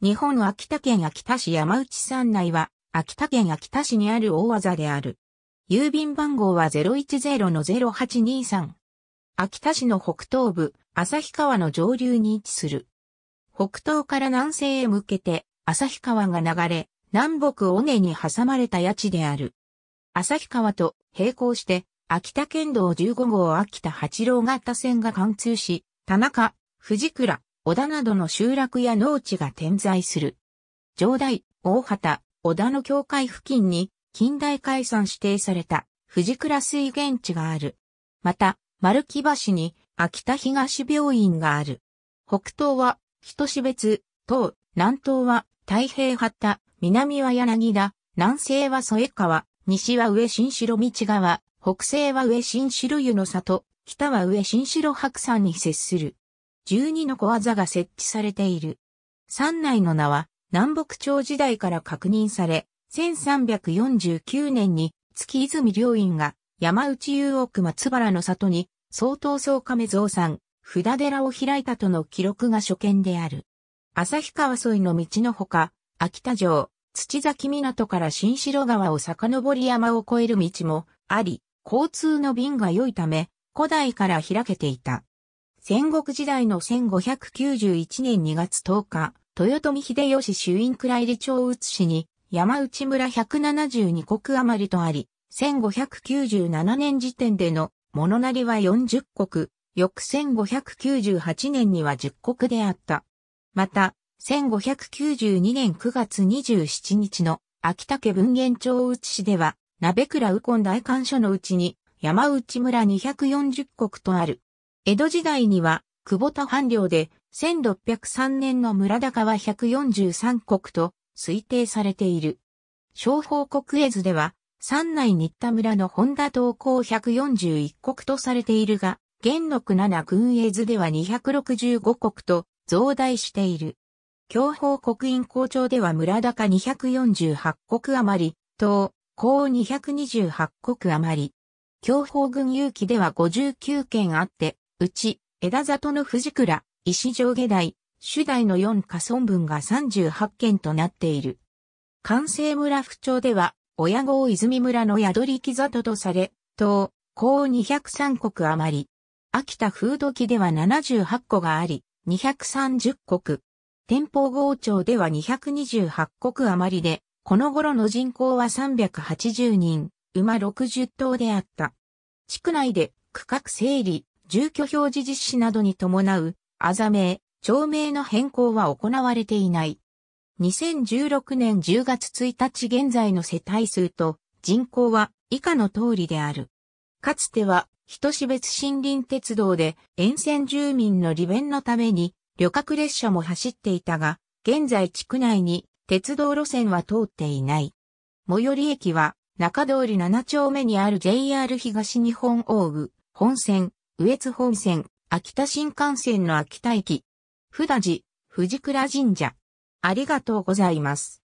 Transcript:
日本秋田県秋田市山内山内は、秋田県秋田市にある大技である。郵便番号は010-0823。秋田市の北東部、旭川の上流に位置する。北東から南西へ向けて、旭川が流れ、南北尾根に挟まれた谷地である。旭川と並行して、秋田県道15号秋田八郎型線が貫通し、田中、藤倉、小田などの集落や農地が点在する。上代、大畑、小田の境界付近に近代解散指定された藤倉水源地がある。また、丸木橋に秋田東病院がある。北東は人志別、東、南東は太平畑、南は柳田、南西は添川、西は上新城道川、北西は上新城湯の里、北は上新城白山に接する。12の小技が設置されている。山内の名は南北朝時代から確認され、1349年に月泉良院が山内遊奥松原の里に総統総亀造ん、札寺を開いたとの記録が初見である。旭川沿いの道のほか、秋田城、土崎港から新城川を遡り山を越える道もあり、交通の便が良いため、古代から開けていた。戦国時代の1591年2月10日、豊臣秀吉衆院倉入町内市に山内村172国余りとあり、1597年時点での物なりは40国、翌1598年には10国であった。また、1592年9月27日の秋竹文言町内市では、鍋倉右近大官所のうちに山内村240国とある。江戸時代には、久保田藩領で、1603年の村高は143国と推定されている。商法国絵図では、山内新田村の本田東高141国とされているが、元禄七軍絵図では265国と増大している。京法国院校長では村高248国余り、東、高228国余り。教法軍有機では59件あって、うち、枝里の藤倉、石上下台、主題の4家村分が38件となっている。関西村府町では、親子泉村の宿り木里とされ、東、高203国余り。秋田風土記では78個があり、230国。天保郷町では228国余りで、この頃の人口は380人、馬60頭であった。地区内で区画整理、住居表示実施などに伴う、あざ名、町名の変更は行われていない。2016年10月1日現在の世帯数と人口は以下の通りである。かつては、人志別森林鉄道で沿線住民の利便のために旅客列車も走っていたが、現在地区内に鉄道路線は通っていない。最寄り駅は中通り7丁目にある JR 東日本大具本線羽越本線、秋田新幹線の秋田駅、札だ藤倉神社。ありがとうございます。